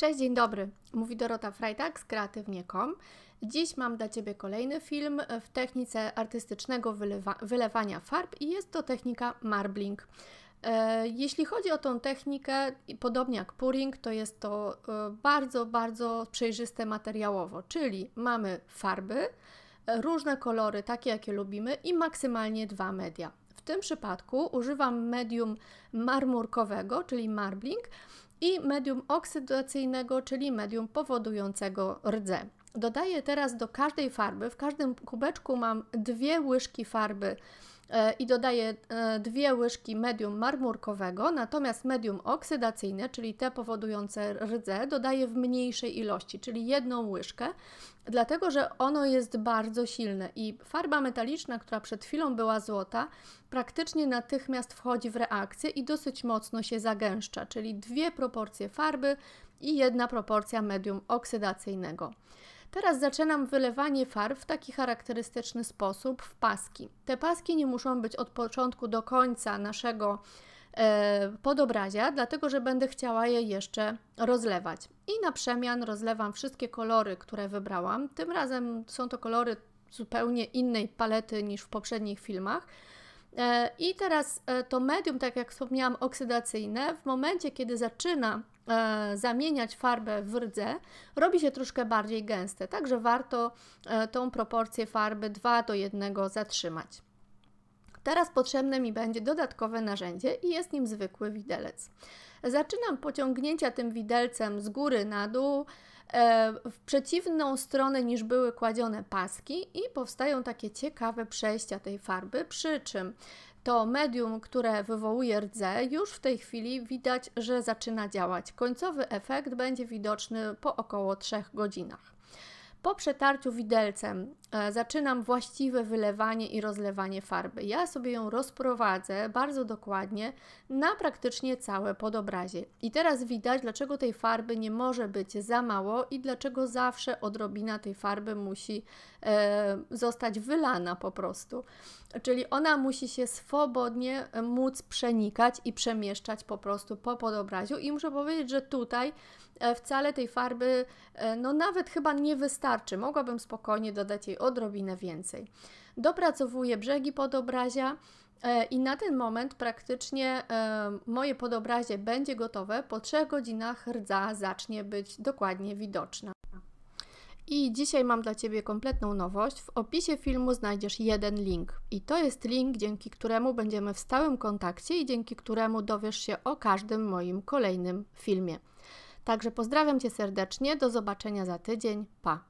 Cześć, dzień dobry. Mówi Dorota Frajtak z kreatywnie.com. Dziś mam dla Ciebie kolejny film w technice artystycznego wylewa wylewania farb i jest to technika marbling. E, jeśli chodzi o tą technikę, podobnie jak pouring, to jest to e, bardzo, bardzo przejrzyste materiałowo, czyli mamy farby, e, różne kolory, takie jakie lubimy i maksymalnie dwa media. W tym przypadku używam medium marmurkowego, czyli marbling, i medium oksydacyjnego, czyli medium powodującego rdzę. Dodaję teraz do każdej farby, w każdym kubeczku mam dwie łyżki farby E, i dodaję e, dwie łyżki medium marmurkowego, natomiast medium oksydacyjne, czyli te powodujące rdzę, dodaję w mniejszej ilości, czyli jedną łyżkę, dlatego że ono jest bardzo silne i farba metaliczna, która przed chwilą była złota, praktycznie natychmiast wchodzi w reakcję i dosyć mocno się zagęszcza, czyli dwie proporcje farby i jedna proporcja medium oksydacyjnego. Teraz zaczynam wylewanie farb w taki charakterystyczny sposób w paski. Te paski nie muszą być od początku do końca naszego e, podobrazia, dlatego że będę chciała je jeszcze rozlewać. I na przemian rozlewam wszystkie kolory, które wybrałam. Tym razem są to kolory zupełnie innej palety niż w poprzednich filmach. E, I teraz e, to medium, tak jak wspomniałam, oksydacyjne, w momencie kiedy zaczyna E, zamieniać farbę w rdze robi się troszkę bardziej gęste, także warto e, tą proporcję farby 2 do 1 zatrzymać. Teraz potrzebne mi będzie dodatkowe narzędzie i jest nim zwykły widelec. Zaczynam pociągnięcia tym widelcem z góry na dół, E, w przeciwną stronę niż były kładzione paski i powstają takie ciekawe przejścia tej farby, przy czym to medium, które wywołuje rdzę, już w tej chwili widać, że zaczyna działać. Końcowy efekt będzie widoczny po około 3 godzinach. Po przetarciu widelcem e, zaczynam właściwe wylewanie i rozlewanie farby. Ja sobie ją rozprowadzę bardzo dokładnie na praktycznie całe podobrazie. I teraz widać, dlaczego tej farby nie może być za mało i dlaczego zawsze odrobina tej farby musi e, zostać wylana po prostu. Czyli ona musi się swobodnie e, móc przenikać i przemieszczać po prostu po podobraziu. I muszę powiedzieć, że tutaj E, wcale tej farby, e, no nawet chyba nie wystarczy. Mogłabym spokojnie dodać jej odrobinę więcej. Dopracowuję brzegi podobrazia. E, I na ten moment praktycznie moje podobrazie będzie gotowe. Po 3 godzinach rdza zacznie być dokładnie widoczna. I dzisiaj mam dla Ciebie kompletną nowość. W opisie filmu znajdziesz jeden link. I to jest link, dzięki któremu będziemy w stałym kontakcie i dzięki któremu dowiesz się o każdym moim kolejnym filmie. Także pozdrawiam Cię serdecznie, do zobaczenia za tydzień, pa!